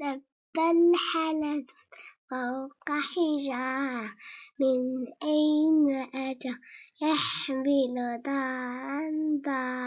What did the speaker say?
دب حدث فوق حجارة من أين أتى يحمل دارا دارا